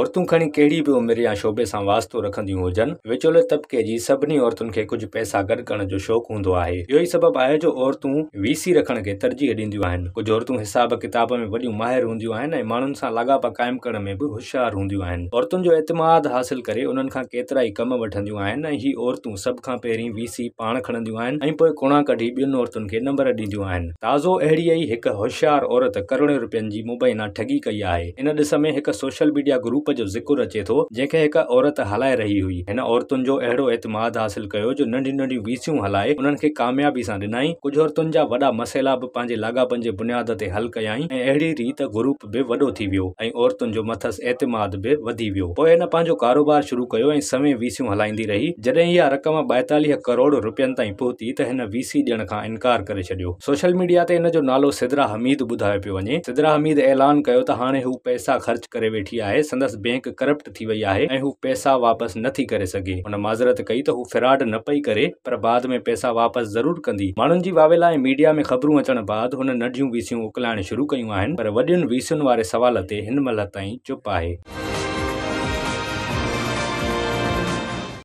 औरतूं खणी कहिड़ी बि उमिरि या शोभे सां वास्तो रखंदियूं हुजनि विचोले तबिके जी सभिनी औरतुनि खे कुझु पैसा गॾु करण जो शौक़ु हूंदो आहे इहो ई सबबु आहे जो औरतूं वीसी रखण खे तरजीह ॾींदियूं आहिनि कुझु औरतूं हिसाब किताब में वॾियूं माहिर हूंदियूं आहिनि ऐं माण्हुनि सां लाॻाप क़ाइमु करण में बि होशियारु हूंदियूं आहिनि औरतुनि जो एतमाद हासिल करे उन्हनि खां केतिरा ई कम वठंदियूं आहिनि ऐं हीअ औरतूं सभ खां पहिरीं वीसी पाण खणंदियूं आहिनि ऐं पोइ कुणा कढी ॿियुनि औरतुनि खे नंबर ॾींदियूं आहिनि ताज़ो अहिड़ी ई हिकु होशियारु औरत करोड़े रुपियनि जी मुबैना ठगी कई आहे इन ॾिस में हिकु सोशल मीडिया ग्रुप रूप जो ज़िक्र अचे थो जंहिंखे हिकु औरत हलाए रही हुई हिन औरतुनि जो अहिड़ो एतमाद हासिल कयो जो नंढियूं नंढियूं वीसियूं हलाए उन्हनि खे कामयाबी सां ॾिनई कुझु औरतुनि जा वॾा मसइला बि पंहिंजे लाॻापनि ते हल कयाई ऐं अहिड़ी रीत ग्रुप बि बि वॾो थी वियो वियो ऐं औरतुनि जो मथस एतमाद वधी पोइ हिन पंहिंजो कारोबार शुरू कयो ऐं सवें वीसियूं हलाईंदी रही जॾहिं इहा रक़म ॿाएतालीह करोड़ रुपियनि ताईं पहुती त हिन वीसी ॾियण खां इनकार करे छॾियो सोशल मीडिया ते हिन जो नालो सिदरा हमीद ॿुधायो पियो वञे सिदरा हमीद ऐलान कयो त हाणे हू पैसा ख़र्च करे वेठी आहे બિકોઝ બેંક કરપ્ટ थी वई आहे ऐं पैसा वापस नथी करे सघे हुन माज़रत कई तो फ़्रॉड न पई करे पर बाद में पैसा वापस ज़रूर कंदी माण्हुनि जी वावेला ऐं मीडिया में खबरू अचण बाद हुन नंढियूं वीसियूं उकलाइण शुरू क्यों पर वॾियुनि वीसियुनि वारे सवाल से इन मल ताईं चुप आहे